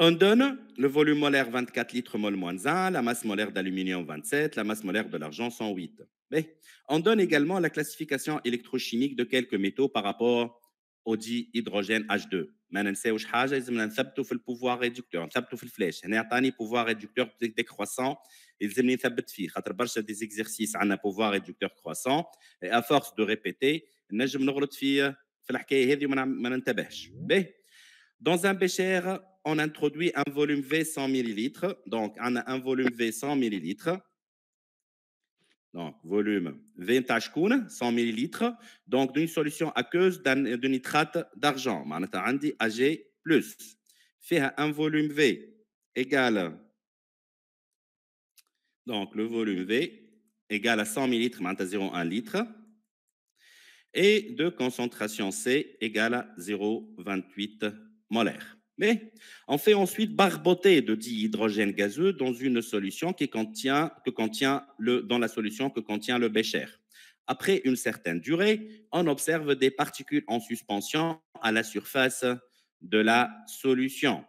On donne le volume molaire 24 litres mol moins 1, la masse molaire d'aluminium 27, la masse molaire de l'argent 108. on donne également la classification électrochimique de quelques métaux par rapport au dit hydrogène H2. Mais on ne sait pas ce qu'il faut, il faut le pouvoir réducteur, il faut le flèche. On a un pouvoir réducteur décroissant, il faut le faire. Quand on parle des exercices, on un pouvoir réducteur croissant. Et à force de répéter, on a un pouvoir réducteur croissant. Dans un bécher, on introduit un volume V 100 millilitres. Donc, on un volume V 100 millilitres. Donc, volume 20 100 millilitres. Donc, d'une solution aqueuse de nitrate d'argent. On a dit AG+. Fait un volume V égale... Donc, le volume V égale à 100 millilitres, 0,1 litre. Et de concentration C égale à 0,28 molaire. Mais on fait ensuite barboter de dihydrogène gazeux dans une solution qui contient, que contient le, dans la solution que contient le bécher. Après une certaine durée, on observe des particules en suspension à la surface de la solution.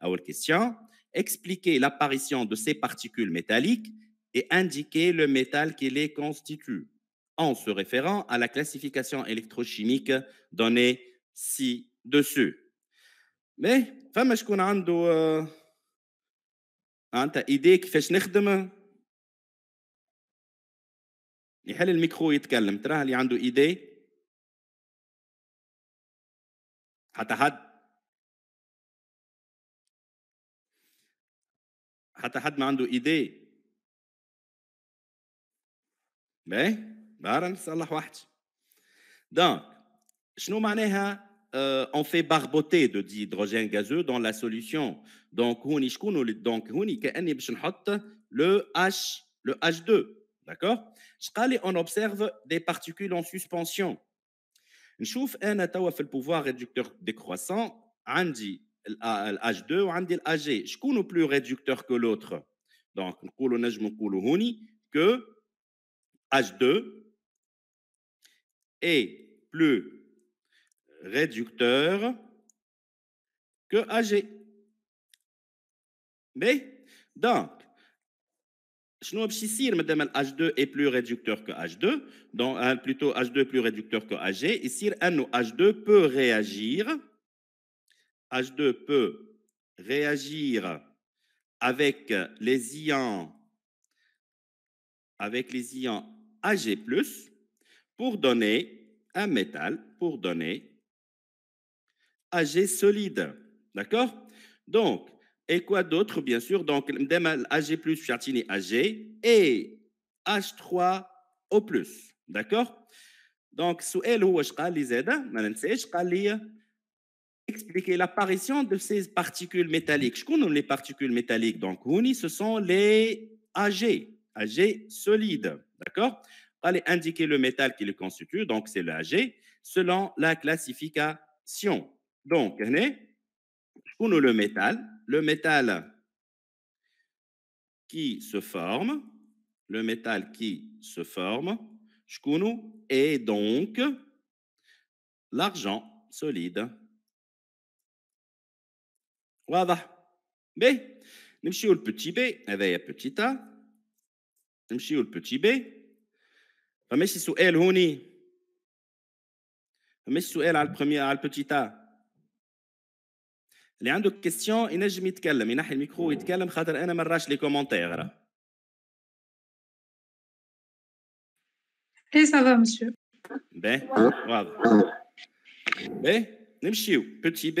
votre question, expliquez l'apparition de ces particules métalliques et indiquez le métal qui les constitue en se référant à la classification électrochimique donnée ci-dessus. باهي فما شكون عنده آه، انت ايديه كيفاش نخدم يحل الميكرو يتكلم تراه اللي عنده ايديه حتى حد حتى حد ما عنده ايديه باهي بارا نصلح واحد دونك شنو معناها Euh, on fait barboter de dihydrogène gazeux dans la solution. Donc, donc le H, le H2, d'accord On observe des particules en suspension. Je trouve un atout le pouvoir réducteur décroissant. Andy le H2 ah, ou Andy le Ag. Je connais plus réducteur que l'autre. Donc, on coule que H2 est plus réducteur que AG. Mais, donc, je H2 est plus réducteur que H2, donc hein, plutôt H2 plus réducteur que AG. Ici, H2 peut réagir. H2 peut réagir avec les ions avec les ions Ag+ pour donner un métal, pour donner AG solide. D'accord Donc, et quoi d'autre, bien sûr Donc, AG plus AG et H3O D'accord Donc, sous هو expliquer l'apparition de ces particules métalliques. Je connais les particules métalliques. Donc, ce sont les AG, AG solide, D'accord Allez indiquer le métal qui les constitue, donc c'est le AG, selon la classification. Donc, on hein, a le métal. Le métal qui se forme, le métal qui se forme, est donc l'argent solide. Voilà. B. Nous le petit B avec le petit A. Nous le petit B. فماشي سؤال هوني فماشي سؤال على le petit A. اللي عنده كيستيون ينجم يتكلم ينحي الميكرو خاطر انا مراش لي Petit B.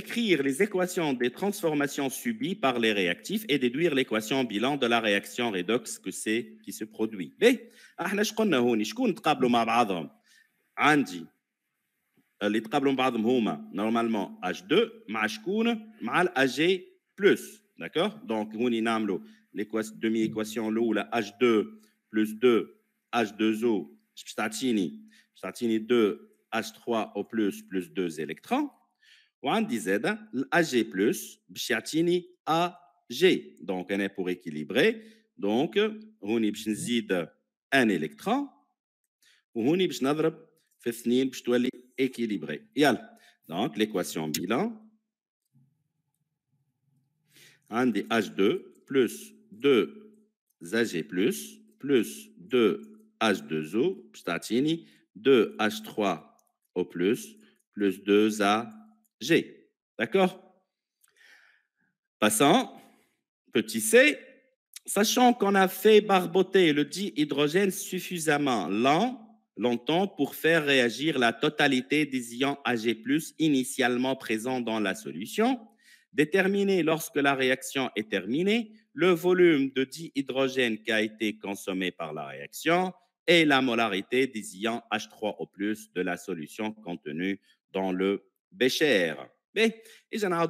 Écrire les équations des transformations subies par les réactifs et déduire l'équation bilan de la réaction redox que c'est qui se produit. Mais, euh, les problèmes normalement H2 malhonnête mal AG plus d'accord donc on y l'équation demi équation l'eau H2 plus 2, H2O statini statini 2 H3O plus 2 électrons on dit Z AG plus statini à G donc un pour équilibrer donc on y jugez un électron. et on équilibré. Donc, l'équation bilan, un des H2 plus 2 AG+, plus 2 H2O, statini, 2 H3O+, plus 2 AG. D'accord Passons, petit c, sachant qu'on a fait barboter le dihydrogène suffisamment lent longtemps pour faire réagir la totalité des ions Ag+, initialement présents dans la solution. Déterminer lorsque la réaction est terminée le volume de dihydrogène qui a été consommé par la réaction et la molarité des ions H3O+ de la solution contenue dans le bécher. Mais H2 hein,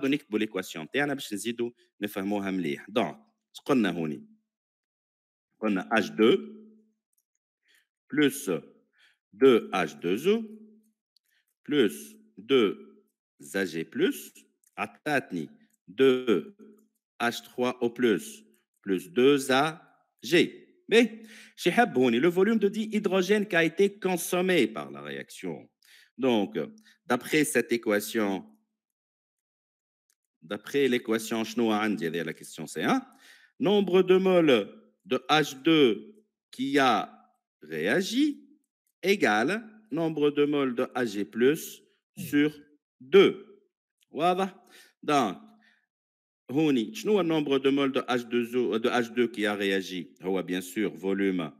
plus 2H2O plus 2Ag plus 2H3O plus 2Ag. Mais chez le volume de dihydrogène qui a été consommé par la réaction. Donc, d'après cette équation, d'après l'équation la question C1, nombre de moles de H2 qui a réagi égale nombre de moles de Ag+, hmm. sur 2. Voilà. Donc, Houni, le nombre de moles de H2, euh, de H2 qui a réagi a bien sûr volume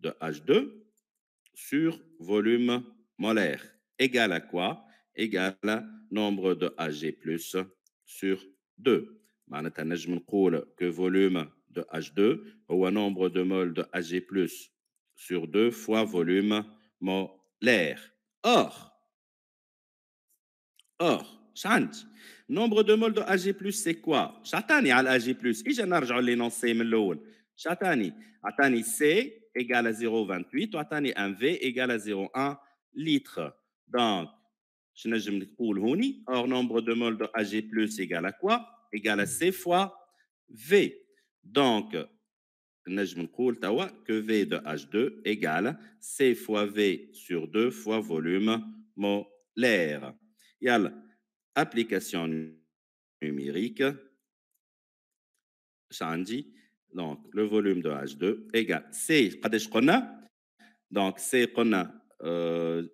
de H2 sur volume molaire. Égal à quoi Égal nombre de Ag plus sur 2. je me نقول que volume de H2 un nombre de moles de Ag plus sur 2 fois volume molaires. Or, or, chante. Nombre de moles de Ag+, c'est quoi? Chatani à Ag+. Et j'ai n'arrive pas à l'énoncer, mais Chatani. Atani C égale à 0,28. Atani un V égale à 0,1 litre. Donc, je ne me le ici, Or, nombre de moles de Ag+, égale à quoi? Égale à C fois V. Donc, que V de H2 égale C fois V sur 2 fois volume molaire. a application numérique donc le volume de H2 égale C donc C On euh,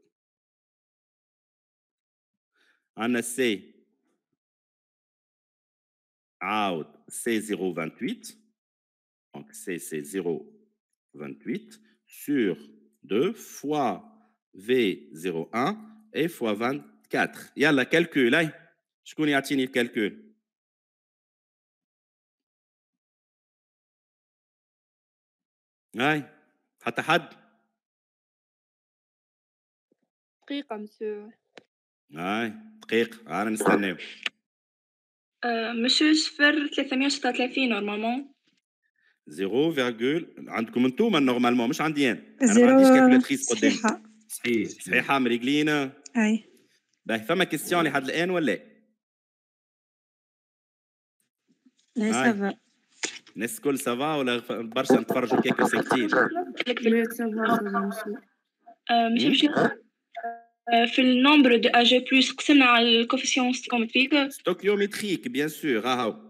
a C out C028 donc c'est 0,28 sur 2 fois V01 et fois 24. Yalla, calcul. Hein? Je connais le calcul. هاي حتى monsieur. Monsieur, مسيو هاي دقيقة je Monsieur, je fais 336 normalement 0, عندكم انتوما نورمالمون مش عندي انا انا ما عنديش كالكولاتريس آه، قدامي صحيحه صحيح صحيحه مريقلينا اي باهي فما كيستيون لحد الان ولا لا سافا الناس الكل سافا ولا برشا نتفرجوا كيك ساكتين أه، إيه؟ أه، في النومبر دو اجي بلس قسمنا على الكوفيسيون ستوكيومتريك ستوكيومتريك بيان سور ها هو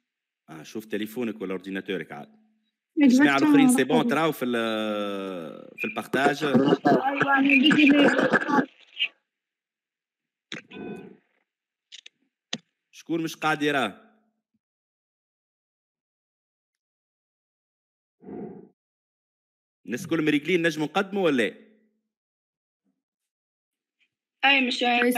اه شوف تليفونك ولا اورديناتورك عاد باش الاخرين سي بون تراو في في البارتاج شكون مش قاعد يراه الناس كل مريقلين نجموا نقدموا ولا إيه؟ اي مش عارف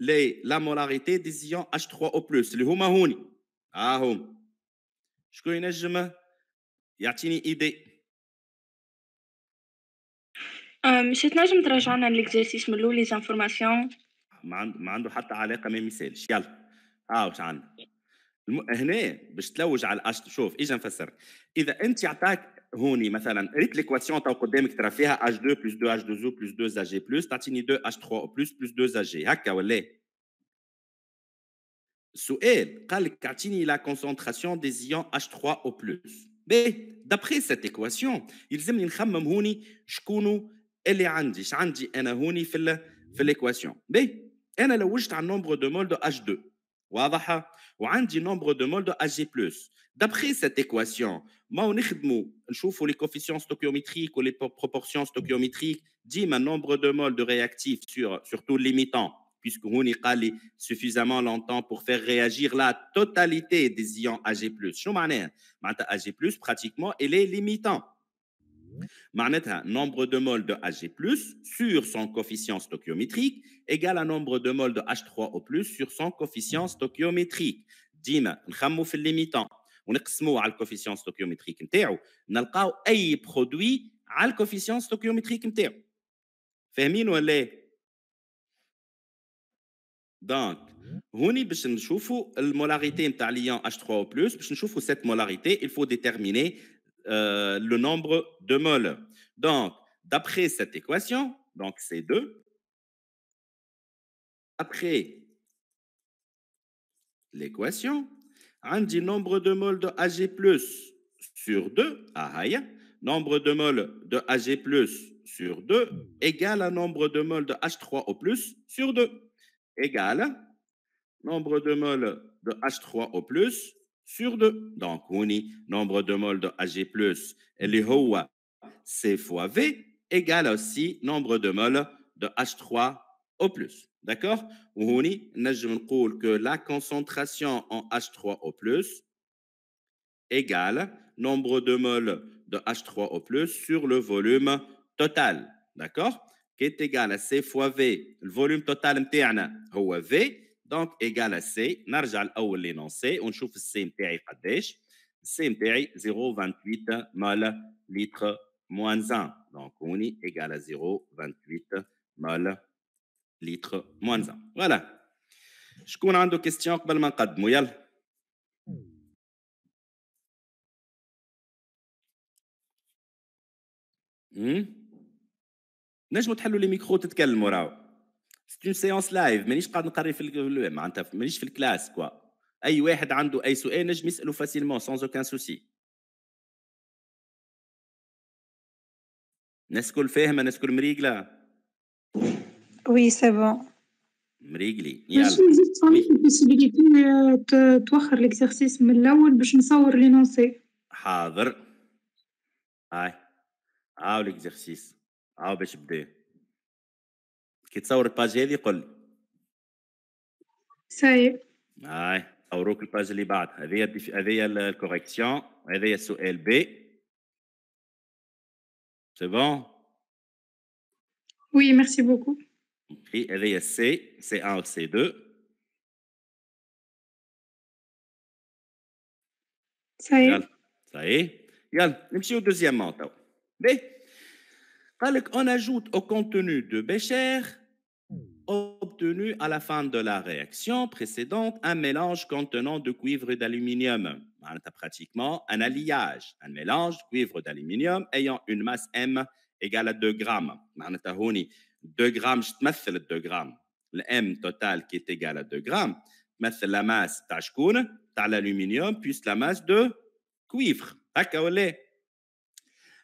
لي لا مولاريتي دي زيون اش 3 او بلس اللي هما هوني ها هما شكون ينجم يعطيني ايدي مش تنجم تراجعنا ليكزيرسيس من الاول لي زانفورماسيون ما عند ما عنده حتى علاقه ما مثالش يلا ها واش عندنا الم... هنا باش تلوج على الاش شوف اجا نفسر اذا انت عطاك Honi, par exemple, cette équation, on t'a codé, H2 plus 2H2O plus 2Ag plus t'as tiny 2H3O plus plus 2Ag. Accoelé. Souhait. Quelle est la concentration des ions H3O plus? d'après cette équation, il aiment y enchaîner honi. Je connais Eléanji. Eléanji est un honi elle a la un nombre de mol de H2 du nombre de moles de Hg+. D'après cette équation, on نخدموا que les coefficients stoichiométriques ou les proportions stoichiométriques, ma nombre de moles de réactifs sur surtout limitant puisque on est suffisamment longtemps pour faire réagir la totalité des ions Ag+. Je Ag+, pratiquement, il est limitant. Maintenant, le nombre de moles de HG sur son coefficient stoichiométrique est égal à nombre de moles de H3O sur son coefficient stoichiométrique. Je dis que nous avons fait le limitant. Nous avons fait coefficient stoichiométrique. Nous avons fait produits produit de coefficient stoichiométrique. Fémi, nous allons aller. Donc, nous allons chercher la molarité de H3O. Nous allons chercher cette molarité. Il faut déterminer... Euh, le nombre de moles. Donc, d'après cette équation, donc c'est 2, après l'équation, on dit nombre de moles de Ag sur 2, aïe, nombre de moles de Ag sur 2 égale à nombre de moles de H3O sur 2 égale nombre de moles de H3O sur deux. Donc, nombre de moles de Ag+, et est C fois V, égale aussi nombre de moles de H3O+. D'accord Huni, nous que la concentration en H3O+, égale nombre de moles de H3O+, sur le volume total. D'accord Qui est égal à C fois V. Le volume total, c'est V. Donc, égal à C, on a déjà l'énoncé, on trouve le CMPI, le 0,28 mol, litre, moins 1. Donc, on est égal à 0,28 mol, litre, moins 1. Voilà. Je vais vous donner une question pour vous donner Je vais vous Je vous سيت اون سيونس لايف مانيش قاعد نقري في معناتها مانيش في الكلاس كوا اي واحد عنده اي سؤال نجم يساله فاسيلمون سونز اوكان سوسي الناس الكل فاهمه الناس الكل مريقله وي سي بون مريقلي يلا آه، توخر ليكزارسيس من الاول باش نصور لي نونسي حاضر هاي هاو ليكزارسيس هاو باش بدا Qui t'a ou repasé l'école? Ça y est. Ouais, ça a ou repasé l'ébat. Elle est à la correction. Elle est à la LB. C'est bon? Oui, merci beaucoup. Elle est à C. C'est un ou C2. Ça y est. Ça y est. Yann, je suis au deuxième moment. Mais, on ajoute au contenu de Bécher obtenu à la fin de la réaction précédente un mélange contenant de cuivre et d'aluminium. Pratiquement un alliage, un mélange cuivre d'aluminium ayant une masse M égale à 2 grammes. 2 grammes, je 2 grammes. Le M total qui est égal à 2 grammes, la masse de l'aluminium plus la masse de cuivre.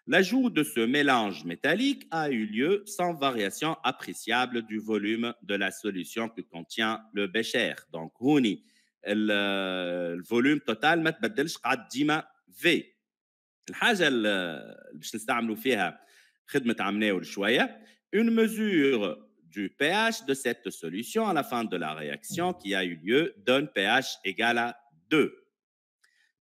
L'ajout de ce mélange métallique a eu lieu sans variation appréciable du volume de la solution que contient le bécher. Donc, le volume total تبدلش ديما une mesure du pH de cette solution à la fin de la réaction qui a eu lieu donne pH égal à 2.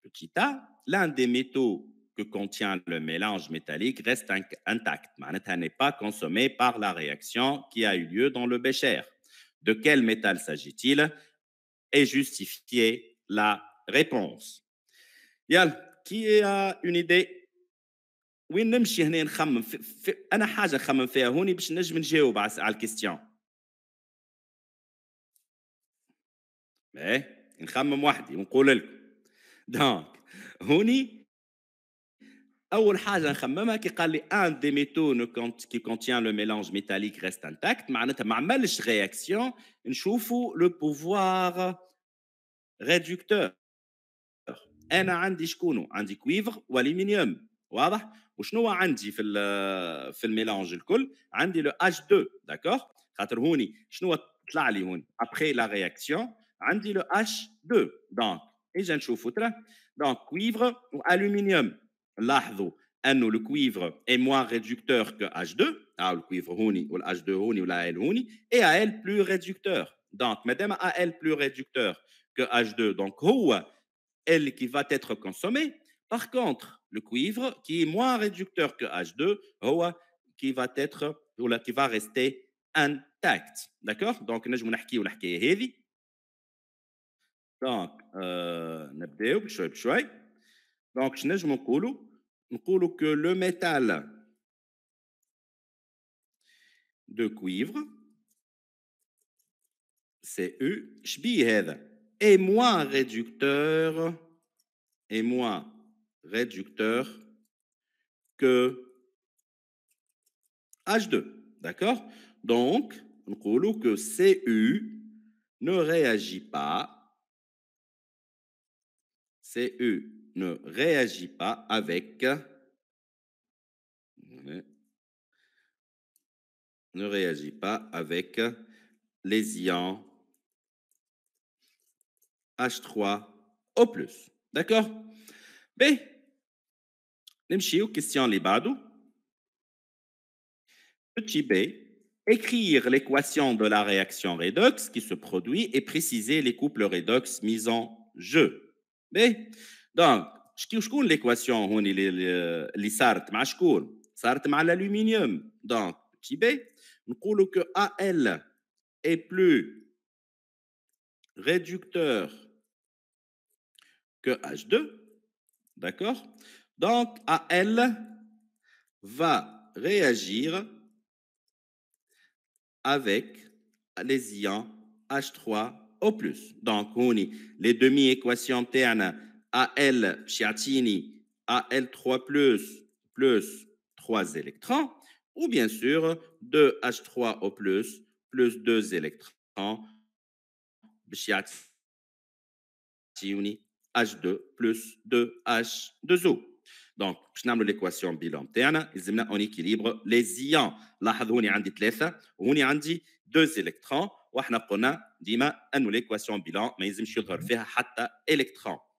Petit a, l'un des métaux que contient le mélange métallique reste intact. Elle n'est pas consommée par la réaction qui a eu lieu dans le bécher. De quel métal s'agit-il Et justifier la réponse. Yal, qui a une idée وين نمشي هنا نخمم في, في انا حاجه نخمم فيها هوني باش نجم نجاوب على الكيستيون ايه نخمم وحدي ونقول لكم دونك هوني Aujourd'hui, un des métaux qui contient le mélange métallique reste intact. Maintenant, malgré la réaction, on pouvons le pouvoir réducteur. Est-ce qu'on a du cuivre ou aluminium? Oui. Qu'est-ce qu'on a dans le mélange? Dans le H2, d'accord? Regardez. quest après la réaction? Dans le H2. Donc, on allons voir ça. cuivre ou aluminium. لاحظوا le est اي موان réducteur que h 2 اه الكويفر هوني h 2 هوني ولا ال هوني اي ا ال plus réducteur. دونك مادام ا plus réducteur que h 2 donc elle ال va être consommé par contre le cuivre qui est moins réducteur que H2 هو qui va être va rester intact d'accord donc نجمو نحكيو الحكايه هذه دونك نبداو بشوي donc je ne que le métal de cuivre c'est est moins réducteur, réducteur que H2, d'accord. Donc vous dire que Cu ne réagit pas C ne réagit pas avec ne réagit pas avec les ions H3O+. D'accord B نمشيو question les Petit B écrire l'équation de la réaction redox qui se produit et préciser les couples redox mis en jeu. B ben, donc, l'équation ليكواسيون هوني les صارت مع شكون صارت مع الالومنيوم petit B, nous nous que que Al est réducteur que H2. D'accord Donc, AL va réagir avec les ions H3O+. Donc, on les demi-équations ternes AL, Chiatini, AL3+, plus, 3 électrons, ou bien sûr 2H3O+, plus, 2 électrons, Chiatini, H2 plus 2H2O. Donc, je nomme l'équation bilan تاعنا يلزمنا on équilibre les ions. لاحظوا هوني عندي on deux électrons وإحنا قلنا dit que l'équation bilan mais ils ont fait électron.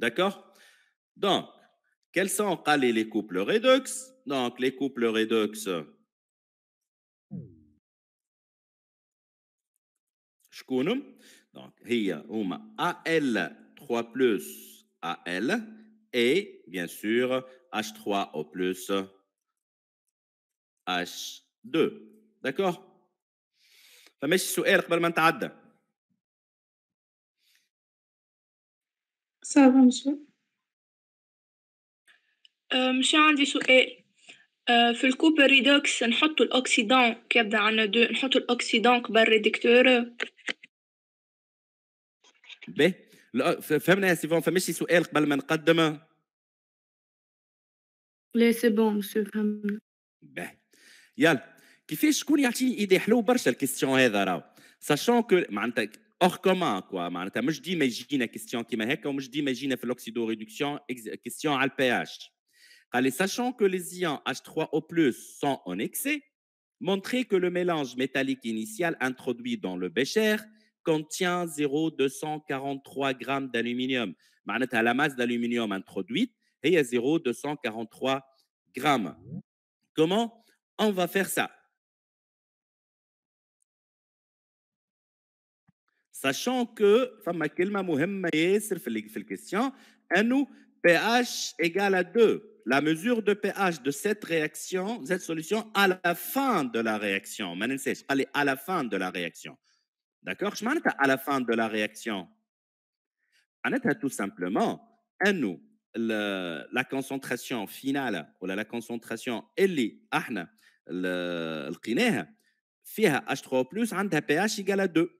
D'accord Donc, quels sont les couples redox Donc, les couples redox, Donc, il y a AL 3 plus AL et bien sûr H3O plus H2 D'accord. صعبة مسيو. مش عندي سؤال، أه، في الكوبر ريدوكس نحط الأوكسيدون كيبدا عندنا دو نحط الأوكسيدون قبل الريدكتور؟ باهي فهمنا يا سيفون فما سؤال قبل ما نقدم؟ لا سي بون مسيو فهمنا. باهي يلا كيفاش شكون يعطيني ايدي حلو برشا الكيستيون هذا راهو ساشون كو معناتها Or, comment je dis, مش ديما يجينا qui كيما هكا ومش ديما je في الاوكسيدو sachant que les ions H3O+ sont en excès montrez que le mélange métallique initial introduit dans le bécher contient 0,243 g d'aluminium. à la masse d'aluminium introduite est 0,243 g. Comment on va faire ça sachant que فما kelma مهمة yasser dans la question, nous, pH égale à 2. La mesure de pH de cette réaction, cette solution, à la fin de la réaction. Je ننساش à la fin de la réaction. D'accord Je m'arrête à la fin de la réaction tout simplement le la concentration finale ou la concentration اللي Ahna لقيناها فيها H3+ عندها pH égale à 2.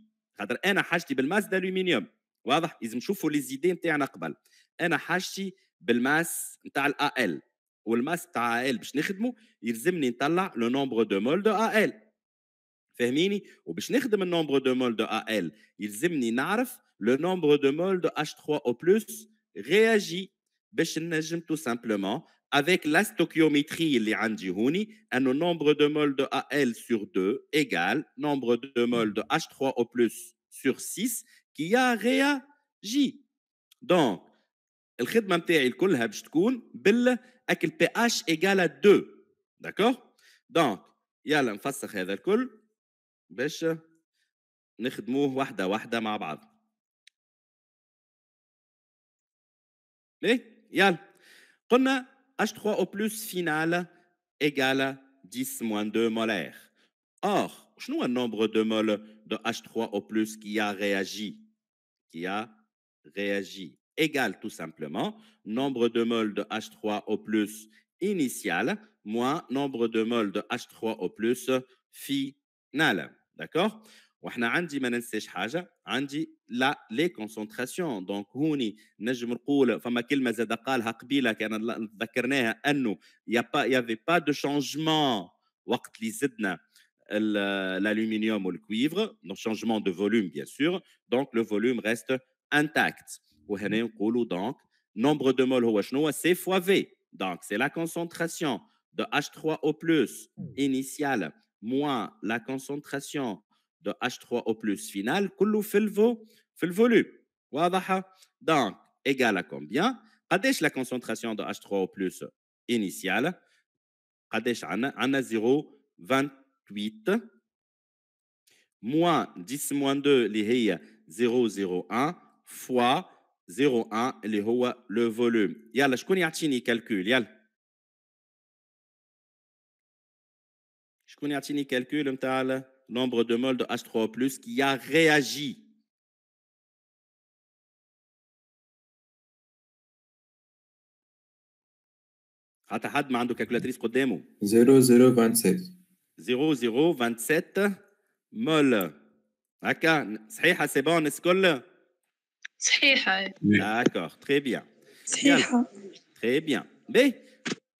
خاطر انا حاجتي بالماس دالومنيوم واضح لازم نشوفوا لي زيدي نتاعنا قبل انا حاجتي بالماس نتاع ال ال والماس تاع ال باش نخدمه يلزمني نطلع لو نومبر دو مول دو ال فهميني وباش نخدم النومبر دو مول دو ال يلزمني نعرف لو نومبر دو مول دو H3O+, o رياجي باش نجم تو سامبلومون avec la stoichiométrie y a un nombre de moles de Al sur 2 égale nombre de moles de H3O plus sur 6 qui a réagi. Donc, le faut que kul habjtkoun bil avec le pH égale à 2. D'accord Donc, il y a kul باش نخدموه واحدة واحدة مع بعض ليه؟ a قلنا H3O final égale 10 moins 2 molaires. Or, je nous un nombre de moles de H3O qui a réagi, qui a réagi, égale tout simplement nombre de moles de H3O initial moins nombre de moles de H3O final. D'accord واحنا عندي ما ننساش حاجه عندي que nous l'aluminium ou le cuivre, donc changement de volume bien sûr, donc le volume reste intact. que donc nombre de mols, c'est fois V. Donc c'est la concentration de H3O+ initiale moins la concentration de H3O+, final, كله في الفو في الفوليوم donc égal à combien قداش la concentration de H3O+ initiale قداش عنا 0 0.28 moins 10 moins 2 اللي هي 0.01 fois 0.1 اللي هو لو فوليوم يلا شكون يعطيني كالكول يلا شكون يعطيني كالكول نتاع nombre de moles de H3O+, qui a réagi. حتى حد ما عنده كالكولاتريس قدامه 0027 0027 مول هكا صحيحه سي بون الكل très داكور تري بيان تري بيان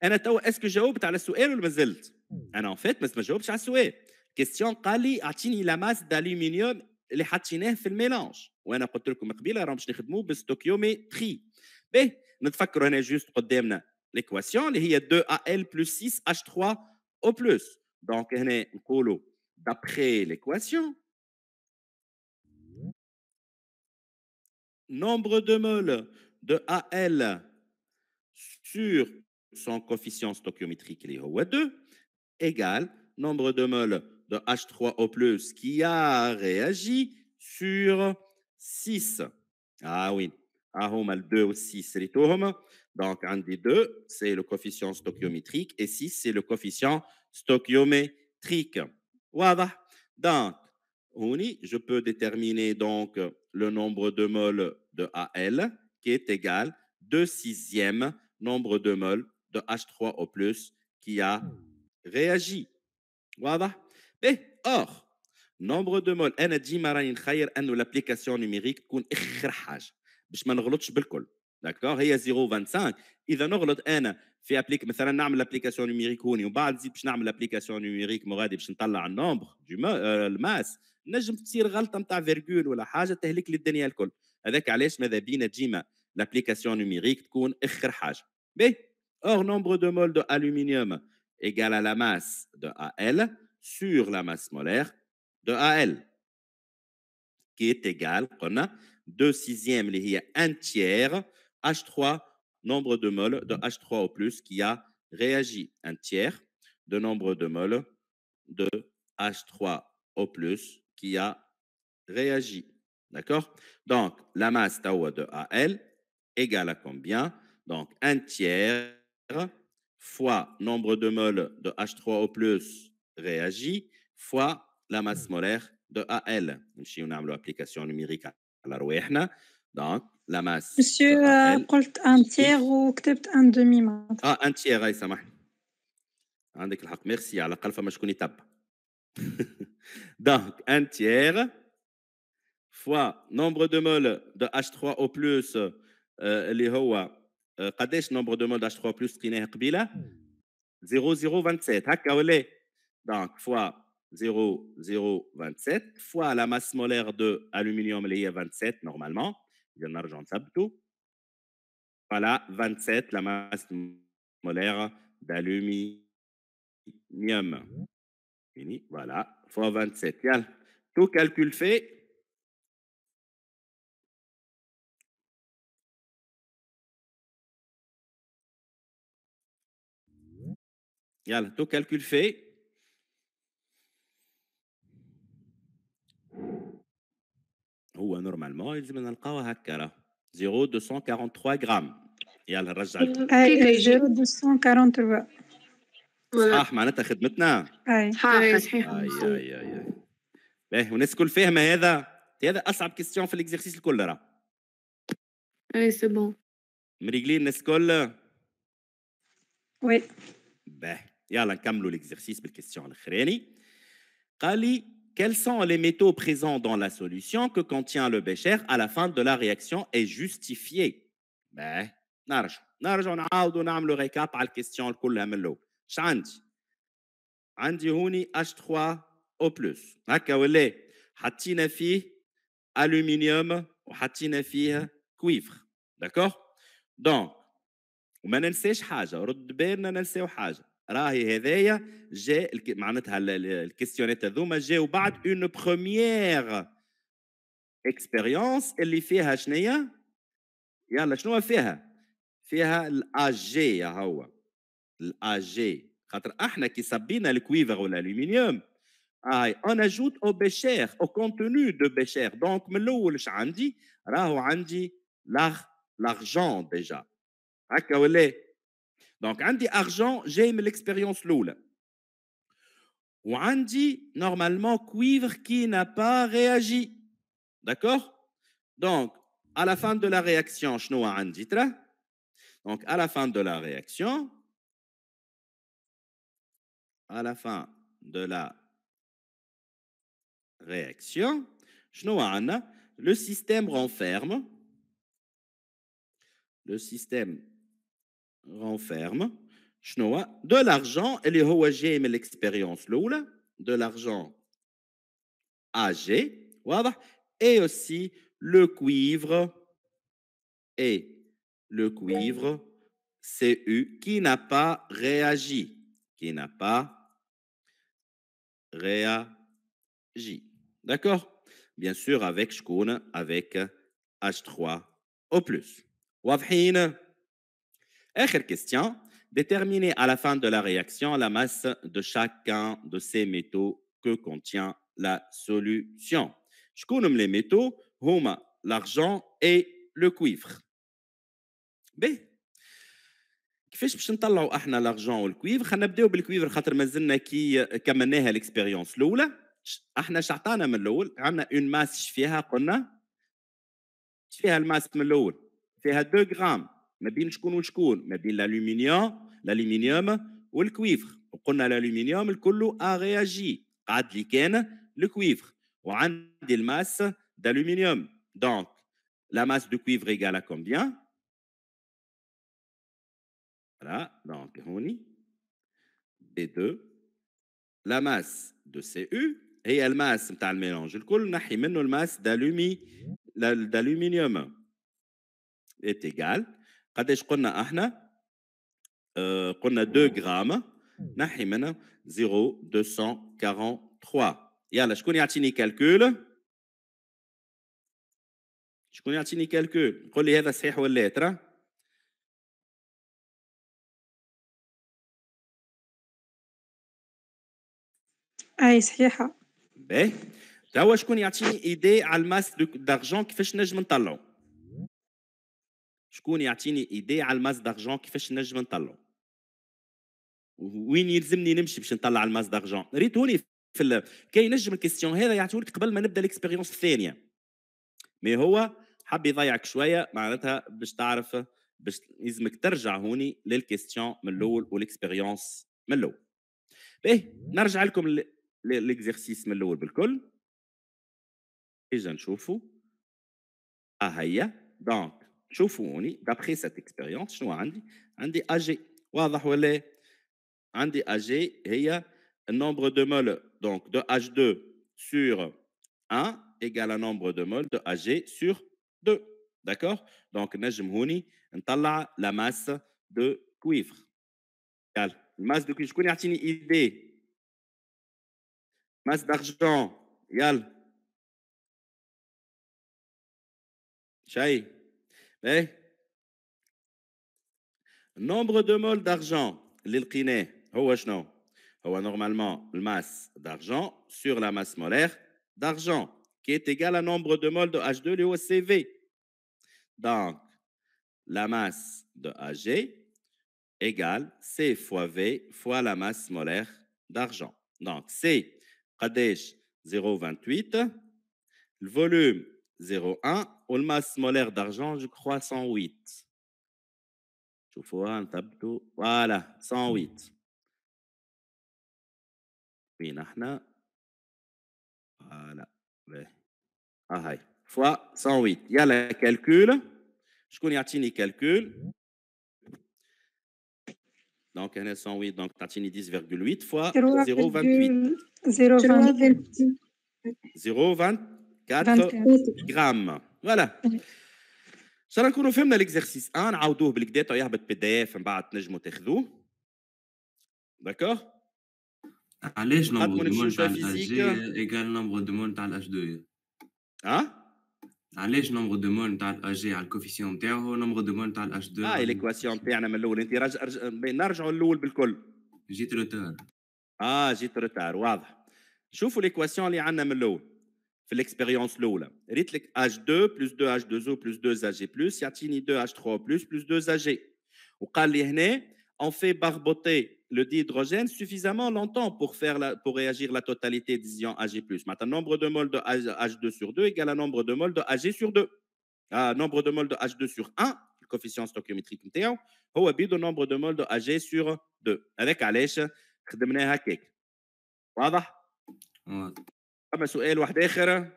à la question اسكو جاوبت على السؤال ولا ما fait, mais à la question. كيستيون قال لي اعطيني لاماس دالومنيوم اللي حطيناه في الميلانج وانا قلت لكم من قبيله راهم باش نخدموا بالستوكيومتري باهي نتفكروا هنا جوست قدامنا ليكواسيون اللي هي 2 al بلس 6 h 3 o Donc, دونك هنا نقولوا دابخي ليكواسيون nombre de moles de AL sur son coefficient stoichiométrique, qui est 2, égale nombre de moles de H3O, qui a réagi sur 6. Ah oui, Ahom 2 ou 6, Donc, un des deux, c'est le coefficient stoichiométrique. et 6, c'est le coefficient stoichiométrique. Voilà. Donc, je peux déterminer donc le nombre de moles de AL qui est égal 2 sixièmes nombre de moles de H3O+, qui a hmm. réagi. Voilà. اخ نومبر دو مول انا ديما راني نخير انه لابليكاسيون نيميريك تكون اخر حاجه باش ما نغلطش بالكل داكور هي 0.25 اذا نغلط انا في ابليك مثلا نعمل لابليكاسيون نيميريك هوني ومن بعد نزيد باش نعمل لابليكاسيون نيميريك مغادي باش نطلع النومبر دو آه، الماس نجم تصير غلطه نتاع فيرغول ولا حاجه تهلك لي الدنيا الكل هذاك علاش ماذا بينا ديما لابليكاسيون نيميريك تكون اخر حاجه بي اور نومبر دو مول دو الومنيوم ايكال لا ماس دو ا ال sur la masse molaire de AL, qui est égale, on 2 sixièmes, il y a un tiers, H3, nombre de moles de H3 mmh. au plus qui a réagi, un tiers de nombre de moles de H3 au plus qui a réagi. D'accord Donc, la masse Tawa de AL égale à combien Donc, un tiers fois nombre de moles de H3O+, réagit fois la masse mmh. molaire de AL. Nous on a l'application numérique à la donc la masse. Monsieur, euh, un tiers ou un demi Ah, un tiers, ça marche. عندك الحق je على الاقل فما يتب Donc, un tiers fois nombre de moles de H3O+, اللي هو قداش nombre de moles de H3O+, لقيناه قبيله 0027 هكا donc, fois 27 fois la masse molaire de aluminium, il 27 normalement. Il y en a argent tout. Voilà, 27, la masse molaire d'aluminium. Mmh Fini, voilà, fois 27. Yal. Tout calcul fait. Yal. Mmh tout calcul fait. هو نورمالمون يلزم نلقاوها هكا 0,243 غرام يلا نرجع لكم 0,243 صح معناتها خدمتنا اي آه، صحيح اي اي اي باهي والناس الكل فاهمه هذا هذا اصعب كيستيون في الاكزرسيس الكل راه اي سي بون مريقلين الناس الكل وي باهي يلا نكملوا الاكزرسيس بالكيستيون الاخراني قال لي quels sont les métaux présents dans la solution que contient le bécher à la fin de la réaction est justifié. ben, نرجع نرجع نعاودوا نعملوا ريكاب على الكيستيون question. من الاول اش عندي عندي هوني H3 او بلس هكا ولا حطينا فيه الومنيوم وحطينا فيه كويفر داكور دونك وما ننساش حاجه رد بالنا ننساو حاجه راهي هذايا جا معناتها الكيستيونات هذوما جاو بعد اون بروميير اكسبيريونس اللي فيها شنيا يلا شنو فيها فيها الاجي يا هو الاجي خاطر احنا كي صبينا الكويفر ولا الالومنيوم اي اون اجوت او بشير او كونتوني دو بشير دونك من الاول اش عندي راهو عندي لاغ لارجون ديجا هكا ولا Donc, Andy argent, j'aime l'expérience loule. Ou عندي normalement cuivre qui n'a pas réagi. D'accord Donc, à la fin de la réaction, je n'ai عندي Donc, à la fin de la réaction, à la fin de la réaction, le système renferme. Le système renferme de l'argent et les mais mais l'expérience الاولى de l'argent ag et aussi le cuivre et le cuivre CU qui n'a pas réagi qui n'a pas réagi d'accord bien sûr avec شكون avec H3 au plus Dernière question, déterminer à la fin de la réaction la masse de chacun de ces métaux que contient la solution. Je connais les métaux, l'argent et le cuivre. B. كيفاش باش نطلعوا احنا لارجون والكويفر خلينا نبداو بالكويفر خاطر مازلنا كي كملناها الاكسبيريونس الاولى احنا شعطانا من الاول عندنا اون ماس فيها قلنا فيها الماس من الاول فيها 2 غرام mais bien qu'on ou l'aluminium, l'aluminium et le cuivre. On l'aluminium, le tout a réagi. Quand le cuivre, au an de la masse d'aluminium. Donc la masse de cuivre égale à combien Voilà. Donc c'est ici B2. La masse de Cu et la masse de l'mélange, le mélange n'a qu'immen la masse d'alumi d'aluminium est égal. قداش قلنا احنا آه، قلنا 2 غرام نحي منها 0.243 يلا شكون يعطيني كالكول شكون يعطيني كالكول قول لي هذا صحيح ولا لا ترى اي صحيحه باهي توا شكون يعطيني ايدي على الماس دارجون كيفاش نجم نطلعو شكون يعطيني ايدي على الماس دارجون كيفاش نجم نطلعه وين يلزمني نمشي باش نطلع الماس دارجون ريتوني في كي نجم الكيستيون هذا يعطيولك قبل ما نبدا الاكسبيريونس الثانيه مي هو حب يضيعك شويه معناتها باش تعرف باش لازمك ترجع هوني للكيستيون من الاول والاكسبيريونس من الاول باهي نرجع لكم ليكزرسيس من الاول بالكل اجا نشوفوا اهيا آه، دونك d'après cette expérience, je vous dis, Un des h il y a un nombre de moles de H2 sur 1 égal à nombre de moles de h sur 2, d'accord Donc, nous vous la masse de cuivre. la masse de cuivre. Je connais une idée. Masse d'argent. Gal. Ça eh? Nombre de moles d'argent, ouais normalement la masse d'argent sur la masse molaire d'argent, qui est égal à nombre de moles de H2, le CV. Donc, la masse de Ag égale C fois V fois la masse molaire d'argent. Donc, C, Kadesh 0,28. Le volume 0,1. masse molaire d'argent, je crois, 108. Voilà, 108. Voilà. Ah, fois 108. Il y a le calcul. Je connais calcul. Donc, on est 108. Donc, 0, 10,8 fois 0,28. 0,28. 0,28. 4 غرام فوالا الله نكونوا فهمنا ليكزارسيس 1 نعاودوه بالكدا يهبط بي دي اف من بعد تنجموا تاخذوه داكوغ علاش نمبر دو مول تاع الاج جي ايكال نمبر دو مول تاع الاج 2 ها علاش نمبر دو مول تاع الاج جي على الكوفيسيون هو نمبر دو مول تاع الاج 2 اه ليكواسيون تاعنا من الاول انت رجع نرجعوا للاول بالكل جيت روتار اه جيت روتار واضح شوفوا ليكواسيون اللي عندنا من الاول l'expérience low la rite les h 2 plus 2 h 2 o plus 2 Ag+ plus yatini 2 h 3 plus plus 2 اج ou لي on fait barboter le dihydrogène suffisamment longtemps pour, faire la, pour réagir la totalité des ions Ag+. Maintenant, nombre de moles de H2 sur 2 égal à nombre de moles de Ag sur 2. à ah, nombre de moles de H2 sur 1, coefficient stoichiométrique au هو بيدو nombre de moles de Ag sur 2. هذاك علاش خدمناها هكاك. واضح؟ أما سؤال واحد آخر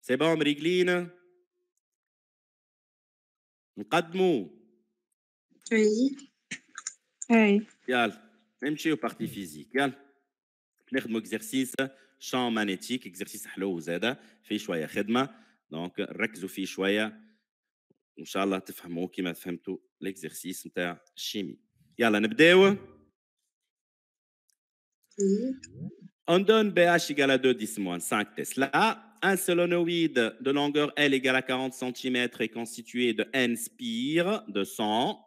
سيبهم رجلينا نقدمو اي اي يلا نمشي وبارتي فيزيك يلا نخدمو اكزرسيس شان مانيتيك اكزرسيس حلو زاده فيه شويه خدمه دونك ركزوا فيه شويه وان شاء الله تفهموا كيما فهمتوا الاكزرسيس نتاع الشيمي يلا نبداو On donne BH égale à 2 10 moins 5 Tesla. Un solénoïde de longueur L égale à 40 cm est constitué de N spires de 100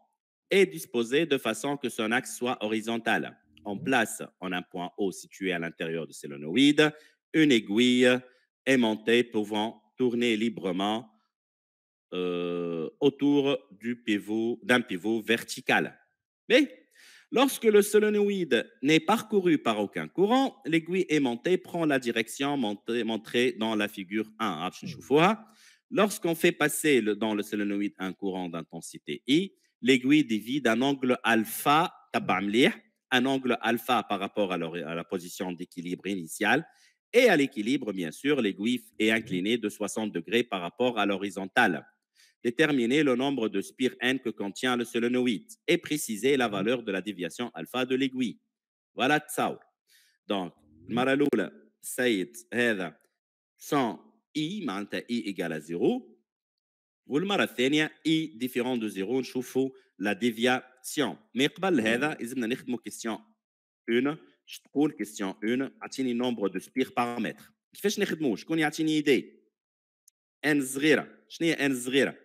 et disposé de façon que son axe soit horizontal. On place en un point O situé à l'intérieur du solénoïde une aiguille aimantée pouvant tourner librement euh, autour d'un pivot, pivot vertical. Mais Lorsque le solénoïde n'est parcouru par aucun courant, l'aiguille aimantée prend la direction montrée dans la figure 1. Hmm. Lorsqu'on fait passer dans le solénoïde un courant d'intensité I, l'aiguille divide un angle alpha, un angle alpha par rapport à la position d'équilibre initiale, et à l'équilibre, bien sûr, l'aiguille est inclinée de 60 degrés par rapport à l'horizontale déterminer le nombre de spires n que contient le solénoïde et préciser la valeur de la déviation alpha de l'aiguille. Voilà Tsaour. Donc, Maraloula, Saïd, هذا 100 i, معناتها i égale à 0. le الثانية i différent de 0 نشوفوا la déviation. Mais قبل هذا لازمنا نخدموا question 1 باش تقول question 1 اعطيني nombre de spires par mètre. كيفاش نخدموا شكون يعطيني idée N صغيرة شنو هي N صغيرة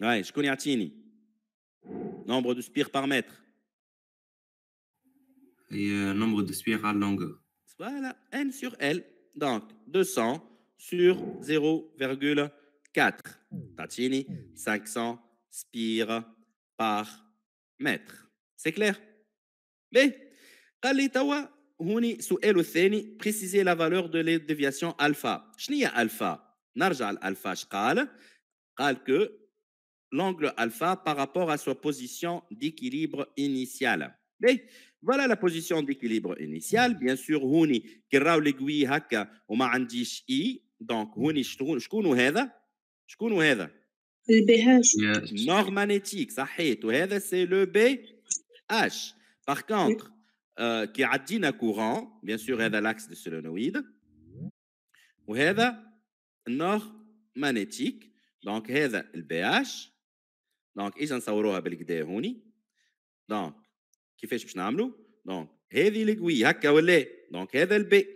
Ouais, je connais Atini. Nombre de spires par mètre. Et euh, nombre de spires à longueur. Voilà, n sur L. Donc, 200 sur 0,4. Tatini, 500 spires par mètre. C'est clair Mais, Kalitawa, Huni, ou précisé préciser la valeur de la déviation alpha. Chnia alpha. Narja alpha, je قال que l'angle alpha par rapport à sa position d'équilibre initial. voilà la position d'équilibre initiale. Mm. Bien sûr, huni kiraw l'aiguille haka ou ma i. Donc, huni shkounou hedha? Shkounou hedha? Le BH. Nord magnétique, sahit. Ou hedha, c'est le BH. Par contre, euh, qui a dit courant, bien sûr, hedha l'axe de solenoïde. Ou le nord magnétique. Donc, hedha, le BH. دونك ايش نصوروها بالكدا هوني دونك كيفاش باش نعملو دونك هذه القوي هكا ولا دونك هذا البي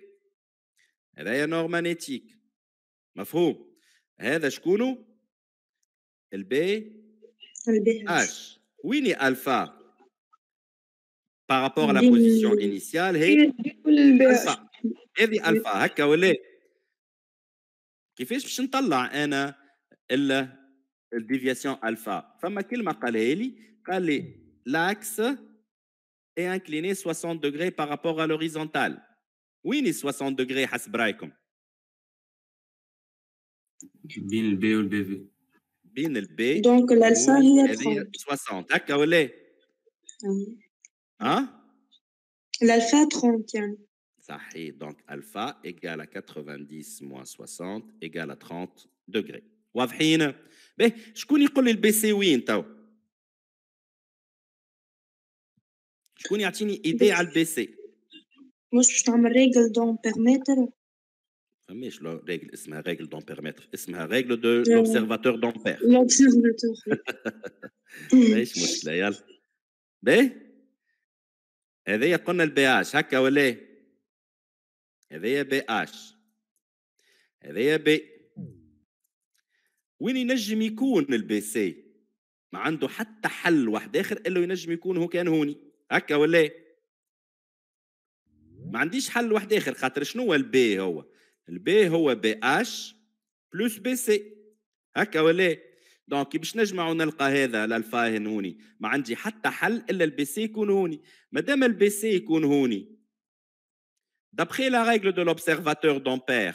هذايا نورمانيتيك مفهوم هذا شكونو البي البي اش ويني الفا بارابور لا بوزيسيون انيسيال هي الفا هذه الفا هكا ولا كيفاش باش نطلع انا déviation alpha. l'axe est incliné 60 degrés par rapport à l'horizontale. Oui, ni 60 degrés hasbraikum. Bin le B ou le B. le B. Donc l'alpha est 30. 60. Ah, ah. Hein? L'alpha 30. Donc alpha égale à 90 moins 60 égale à 30 degrés. باهي شكون يقول لي البي سي وين تو شكون يعطيني ايدي على البي سي مش باش تعمل ريجل دون بيرميتر فماش ريجل اسمها ريجل دون بيرميتر اسمها ريجل دو لوبسيرفاتور بير لوبسيرفاتور ماهيش مشكله يلا باهي هذايا قلنا البي اش هكا ولا هذايا بي اش هذايا بي وين ينجم يكون البي سي ما عنده حتى حل واحد اخر الا ينجم يكون هو كان هوني هكا ولا إيه؟ ما عنديش حل واحد اخر خاطر شنو هو البي هو البي هو بي اش بلس بي سي هكا ولا إيه؟ دونك باش نجمع نلقى هذا الالفا هوني ما عندي حتى حل الا البي سي يكون هوني ما دام البي سي يكون هوني دابخي لا ريغل دو لوبسيرفاتور دومبير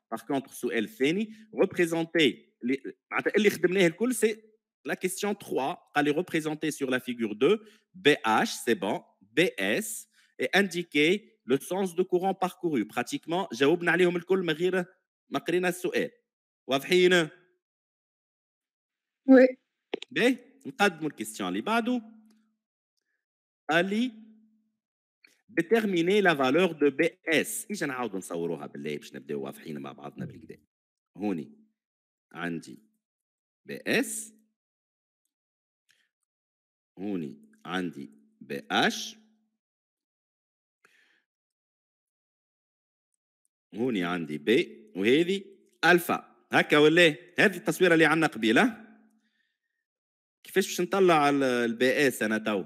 Par contre, سؤال 2 représenter euh, c'est la question 3 قال représenter sur la figure 2 BH c'est bon BS et indiquer le sens de courant parcouru pratiquement j'ai جاوبنا عليهم الكل من غير ما قرينا السؤال واضحين وي باهي نقدموا الكيستيون اللي بعده قال Ali. ديتيرميني لا فالور دو بي اس ايش نعاود نصوروها بالله باش نبداو واضحين مع بعضنا بالكدا هوني عندي بي اس هوني عندي بي اش هوني عندي بي وهذه الفا هكا ولا هذه التصويره اللي عندنا قبيله كيفاش باش نطلع البي اس انا تو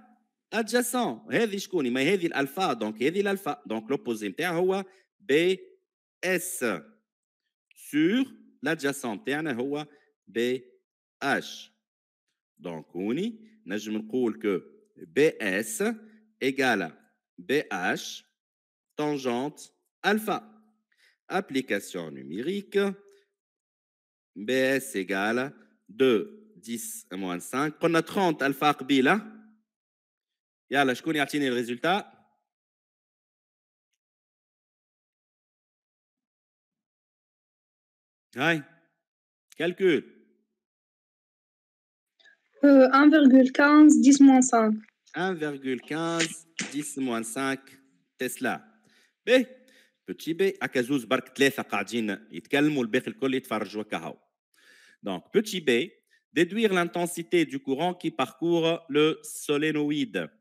Adjacent, hé y l'alpha donc donc l'opposé, tiens, BS sur l'adjacent, tiens, a BH. Donc, on y, nous je que BS égale BH tangente alpha. Application numérique. BS égale 2 10 moins 5. On a 30 alpha bila. Hein? je connais le résultat. calcul. 1,15, 10 5. 1,15, 10 5 Tesla. B, petit B, akazouz bark 3 قاعدين يتكلموا الباقي الكل يتفرجوا كهو. Donc, petit B, déduire l'intensité du courant qui parcourt le solénoïde.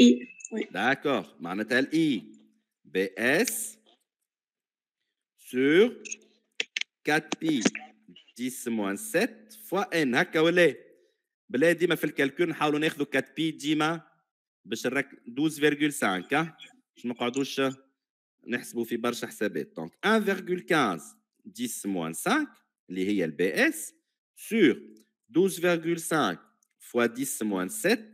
I. Oui. D'accord. معناتها I. BS sur 4pi 10 moins 7 fois n هكا ولا بلا ديما في الكالكول نحاولوا ناخذوا 4 بي ديما باش نرك 12.5 باش ما نقعدوش نحسبوا في برشا حسابات دونك 1.15 10 موان 5 اللي هي البي اس سور 12.5 فوا 10 موان 7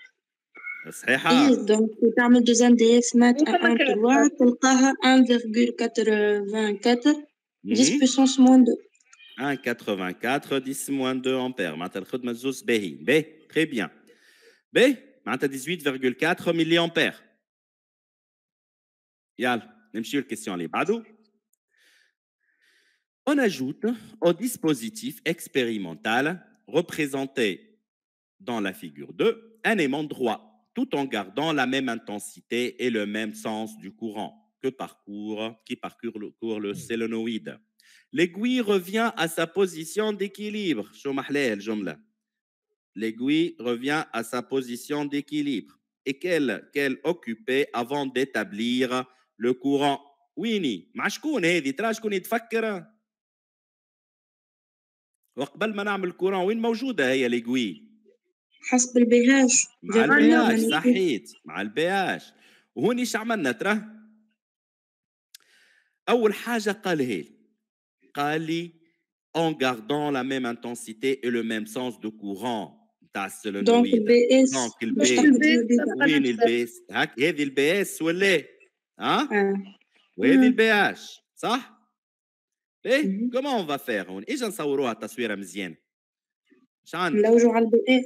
donc le دونك de تعمل دوزان دي مات تلقاها 1,84 10 puissance moins 2 1,84 10 moins 2 امبير معناتها bien. B, باهيين باهي تري بيان معناتها 18,4 ملي امبير يلا للكيستيون اللي بعده On ajoute au dispositif expérimental représenté dans la figure 2 un aimant droit tout en gardant la même intensité et le même sens du courant que parcourt, qui parcourt le, court le mmh. sélénoïde. L'aiguille revient à sa position d'équilibre. L'aiguille revient à sa position d'équilibre et qu'elle quelle occupait avant d'établir le courant. مع شكون هذه يتفكر وقبل ما نعمل وين موجوده هي l'aiguille. حسب البيهاش مع البيهاش يعني صحيت مع البيهاش وهون ايش عملنا ترى اول حاجه قالها لي قال لي en gardant la même intensité et le même sens de courant تاع السولونويد دونك البي وين البي اس هاك هذه البي اس ولا إيه؟ ها آه. وهذه البي اش صح ايه كومون اون فا فيغ هون اجا نصوروها تصويره مزيانه شعندنا نلوجوا على البي اس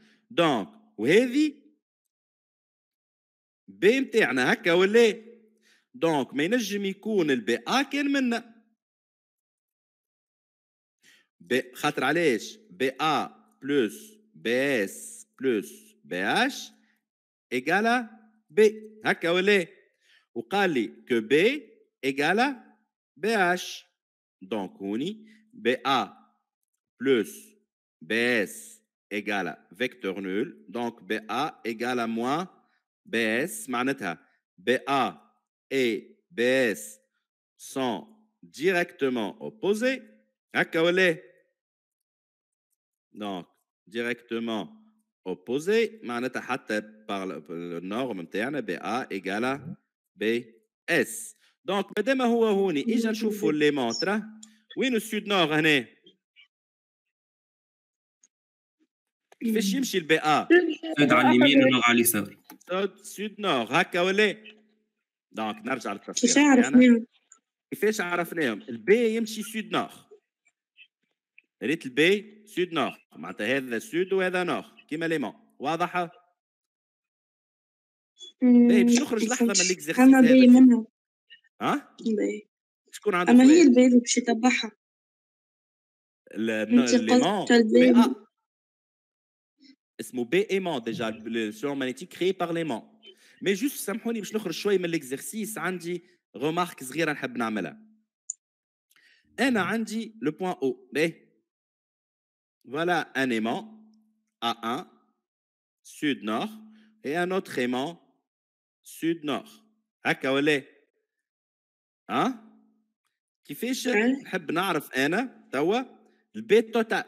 دونك وهذه ب نتاعنا هكا ولا إيه؟ دونك ما ينجم يكون الب ا كان منا ب خاطر علاش ب ا بلس ب اس بلس ب اش ايغالا ب هكا ولا إيه؟ وقال لي كو ب ايكالا ب اش دونك هوني ب ا بلس ب اس égale à vecteur nul. Donc BA égale à moins BS. BA et BS sont directement opposés. Hein, Donc directement opposés. par le norme BA égale à BS. Donc مادام هو هوني اجا نشوفوا montrer. Oui, nous hein? sud كيفاش يمشي البي ا سود على اليمين ولا على اليسار سود سود نور هكا ولا دونك نرجع للتفسير كيفاش عرفناهم يعني كيفاش عرفناهم البي يمشي سود نور ريت البي سود نور معناتها هذا سود وهذا نور كيما ليمون واضحه باهي باش نخرج لحظه من ليكزيرسيس انا بي منها ها؟ باهي شكون عنده اما هي البي اللي باش يتبعها الليمون Il s'appelle B-aimant, déjà, selon mhm. l'éthique, créé par l'aimant. Mais juste, pardonnez je pour finir un peu avec l'exercice, j'ai une petite remarque que j'aimerais faire. J'ai le point O. Voilà un aimant, A1, sud-nord, et un autre aimant, sud-nord. C'est comme ce pas Hein Il y a quelque chose que j'aimerais savoir, c'est le B-totale.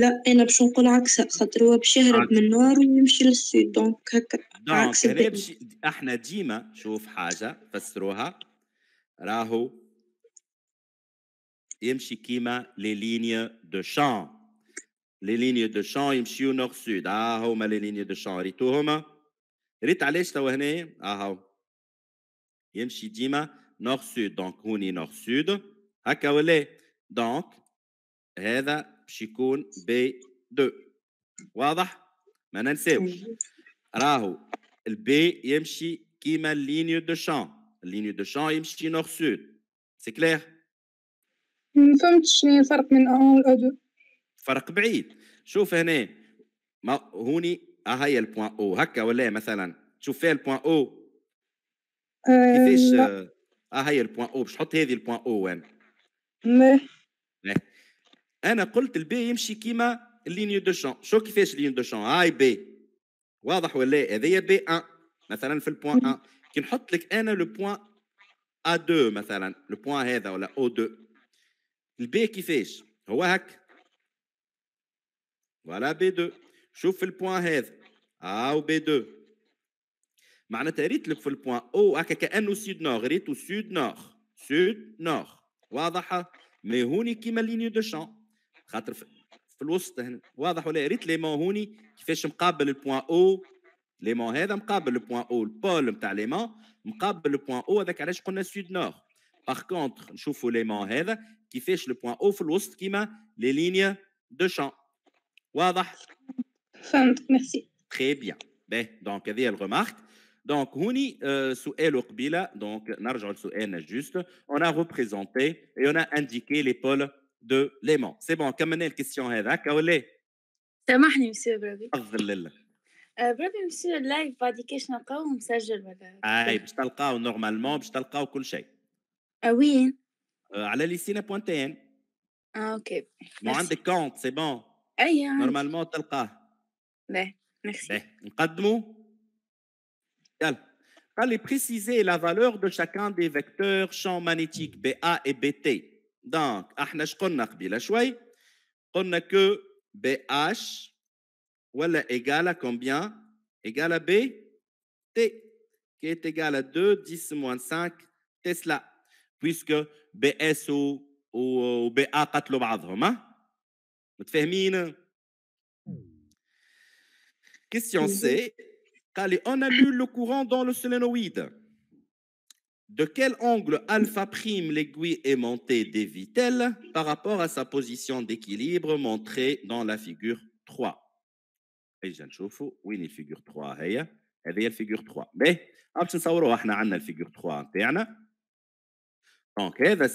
لا انا باش نقول عكسها خاطر هو باش يهرب من النار ويمشي للسود دونك هكا عكس احنا ديما شوف حاجه فسروها راهو يمشي كيما لي ليني دو شان لي ليني دو شان يمشيو نور سود ها آه، هما لي ليني دو شان ريتوهما ريت علاش توا هنا هو يمشي ديما نور سود دونك هوني نور سود هكا ولا دونك هذا باش يكون بي 2 واضح ما ننساوش راهو البي يمشي كيما لين دو شان لين دو شان يمشي نور سود سي كلير فهمتش شنو الفرق من اون لأدو فرق بعيد شوف هنا ما هوني هي البوان او هكا ولا مثلا تشوف فيها البوان او كيفاش ها هي البوان او باش تحط هذه البوان او وين انا قلت البي يمشي كيما اللينيو دو شون شو كيفاش اللينيو دو شون هاي بي واضح ولا إيه؟ هذايا بي 1 مثلا في البوان 1 كي نحط لك انا لو بوان ا 2 مثلا لو بوان هذا ولا او 2 البي كيفاش هو هك فوالا بي 2 شوف في البوان هذا ا و بي 2 معناتها ريت لك في البوان او هكا كانه سيد نور ريتو سيد نور سيد نور واضحه مي هوني كيما لينيو دو شون خاطر في الوسط هنا واضح ولا يا ريت ليمون هوني كيفاش مقابل البوان او ليمون هذا مقابل البوان او البول نتاع ليمون مقابل البوان او هذاك علاش قلنا سود نور باغ كونتر نشوفوا ليمون هذا كيفاش البوان او في الوسط كيما لي لينيا دو شان واضح فهمت ميرسي تري بيان باهي دونك هذه الرمارك Donc, هوني Souel Okbila, donc, Narjal Souel, juste, on a représenté et on a indiqué les pôles de l'aimant. C'est bon. كملنا question هذاك question سامحني bon, monsieur C'est لله بربي مسيو اللايف بعد كيش نلقاو مسجل ولا اي باش تلقاو نورمالمون باش تلقاو كل شيء وين؟ على ليسينا اه اوكي مو عندك كونت سي بون اي نورمالمون تلقاه باه ميرسي C'est نقدموا يلا Allez préciser la valeur de chacun des vecteurs champ magnétique BA et BT. Donc, احنا ش قلنا قبيله شوي؟ قلنا que BH égale à combien? Égale à BT, qui est égal à 2, 10 moins 5 Tesla, puisque BS ou, ou, ou BA قتلوا بعضهم. ها متفاهمين؟ Question C. on annule le courant dans le solénoïde de quel angle alpha prime l'aiguille aimantée dévit-elle par rapport à sa position d'équilibre montrée dans la figure 3 Et je oui, la figure 3 هي la figure 3 باهي باش نصوروها احنا عندنا figure 3 نتاعنا دونك هذا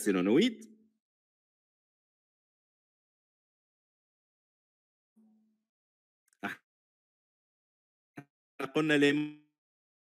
la قلنا لي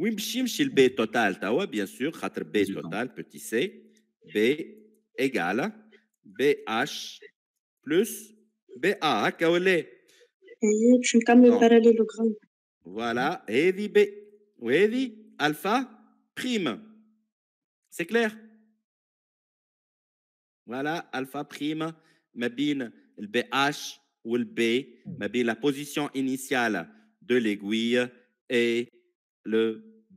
Wimshim le b total bien sûr, b total, petit c, b égale bh plus ba, hein, Voilà, Et b, heavy alpha prime. C'est clair? Voilà, alpha prime, mabine le bh ou le b, mabine la position initiale de l'aiguille et le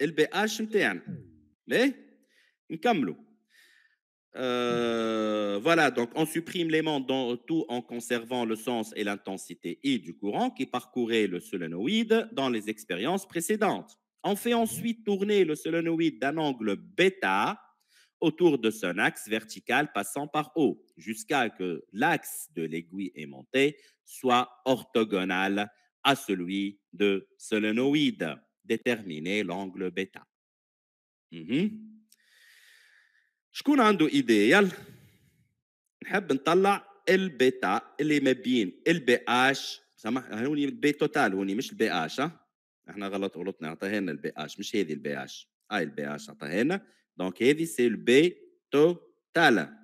LBH, mais نتاعنا Mais, voilà, donc on supprime l'aimant dans tout en conservant le sens et l'intensité I du courant qui parcourait le solénoïde dans les expériences précédentes. On fait ensuite tourner le solénoïde d'un angle bêta autour de son axe vertical passant par O, jusqu'à que l'axe de l'aiguille aimantée soit orthogonal à celui de solénoïde. déterminer l'angle bêta. Mmh شكون عنده ايدي يلا نحب نطلع البيتا اللي ما بين البي اش سامح هوني البي توتال هوني مش البي اش احنا غلط غلطنا عطاها لنا البي اش مش هذه البي اش هاي البي اش عطاها لنا دونك هذه سي البي توتال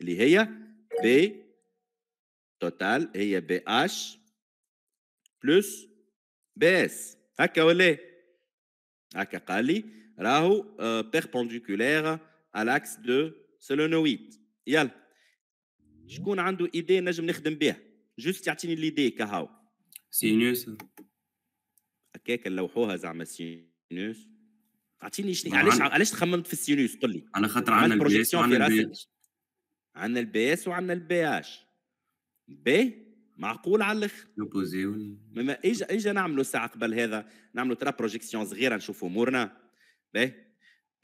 اللي هي بي توتال هي بي اش بلس بي اس هكا ولا إيه؟ هكا قال لي راهو بيربونديكولير على العكس دو سولونويد يلا شكون عنده ايدي نجم نخدم بها جوست يعطيني ليدي كهاو سينوس هكاك نلوحوها زعما سينوس اعطيني شنو علاش علاش تخممت في السينوس قل لي على خاطر عندنا البي اس وعندنا البي اس عندنا البي اس وعندنا البي اش بي معقول على الاخر مما اجا اجا نعملوا ساعه قبل هذا نعملوا ترا بروجيكسيون صغيره نشوفوا امورنا باهي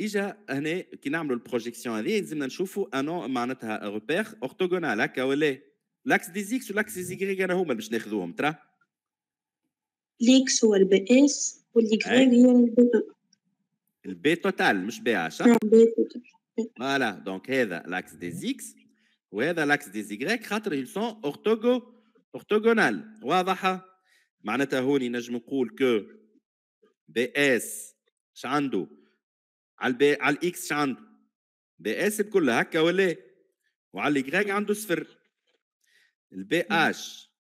اجا هنا كي نعملوا البروجيكسيون هذه لازمنا نشوفوا انو معناتها روبير اورتوغونال هكا ولا لاكس دي زيكس ولاكس دي زيكري انا هما باش ناخذوهم ترا ليكس هو البي اس واليكريك هي البي البي توتال مش بي اش بي توتال فوالا دونك هذا لاكس دي زيكس وهذا لاكس دي زيكري خاطر يلسون اورتوغونال اورتوغونال واضحه معناتها هوني نجم نقول كو بي اس ش عنده على البي على الاكس ش عنده بي اس بكلها هكا ولا إيه؟ وعلى اليغريك عنده صفر البي اش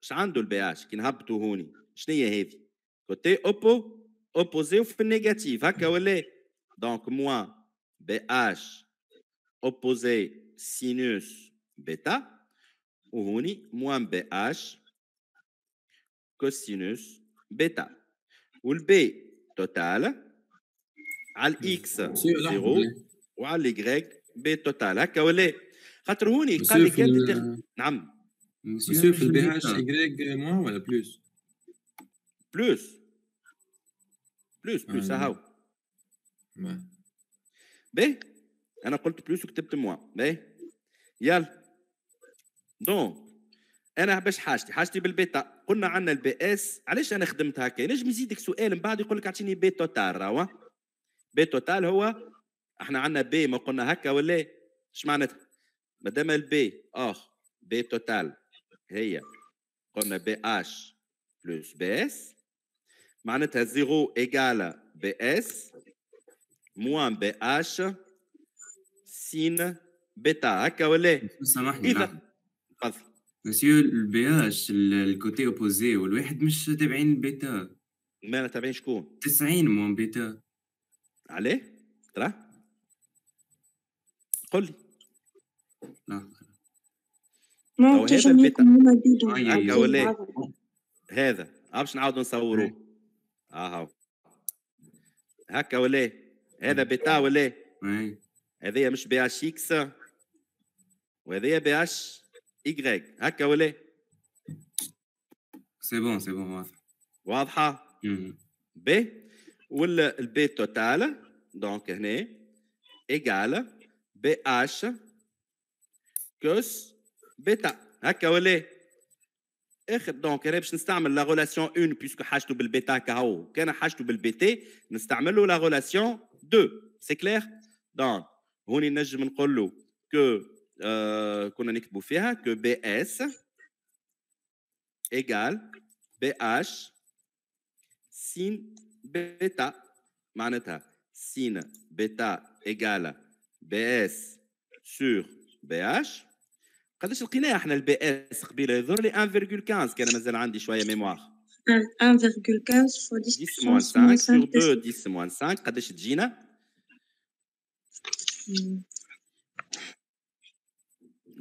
ش عنده البي اش كي نهبطوا هوني شنو هي هذه كوتي اوبو اوبوزي وفي النيجاتيف هكا ولا إيه؟ دونك موان بي اش اوبوزي سينوس بيتا moins bh cosinus bêta. le B total, al x, zéro, ou y, B total, bh ah, euh, euh, y, moins plus Plus. Plus, plus, ça. Euh, plus, دونك انا باش حاجتي حاجتي بالبيتا قلنا عندنا البي اس علاش انا خدمت هكا نجم يزيدك سؤال من بعد يقول لك اعطيني بي توتال راهو بي توتال هو احنا عندنا بي ما قلنا هكا ولا اش معناتها مادام البي اخ بي توتال هي قلنا بي اش بلس بي اس معناتها زيرو ايكال بي اس موان بي اش سين بيتا هكا ولا سامحني نعم. قذر مسيو البياج الكوتي اوبوزي والواحد مش تابعين بيتا مالا تابعين شكون 90 مون بيتا عليه ترى قل لي ما هذا البيتا هذا ولا هذا باش نعاودو نصوروه اها هكا ولا هذا بيتا ولا هذايا مش بي اش اكس وهذايا بي اش Y. Akawale. Ah, c'est bon, c'est bon. Wadha. Mhm. B. Ou le B total, donc, égal BH cos bêta. Akawale. Ah, donc, je vais la relation 1 puisque H double beta KO. Quand H double BT, je vais la relation 2. C'est clair? Donc, on imagine que euh, qu'on que BS égale BH sin bêta. Maneta sin bêta égale BS sur BH. Quand est-ce qu'on a le BS 1,15 est 1,15 qui est la mémoire 1,15 fois 10 5 sur 2, 10 5. Quand est-ce que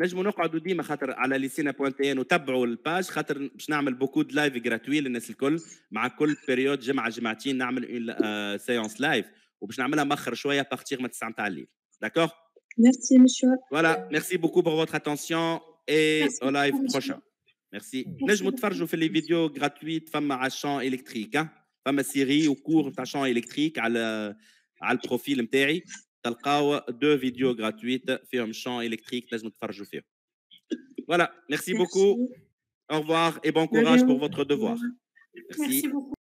نجم نقعدوا ديما خاطر على ليسينا بوانتيان إيه وتبعوا الباج خاطر باش نعمل بوكو دو لايف جراتوي للناس الكل مع كل بيريود جمعه جمعتين نعمل اون سيونس لايف وباش نعملها مخر شويه بارتيغ من 9 تاع الليل داكور ميرسي مشوار فوالا ميرسي بوكو بور فوتر اتونسيون اي او لايف بروشان ميرسي نجموا تفرجوا في لي فيديو غراتوي فما على الشان الكتريك فما سيري وكور تاع شان الكتريك على على البروفيل نتاعي Talqaw, deux vidéos gratuites فيهم champ électrique لازم faire Voilà, merci, beaucoup. Au revoir et bon courage pour votre devoir. Merci, beaucoup.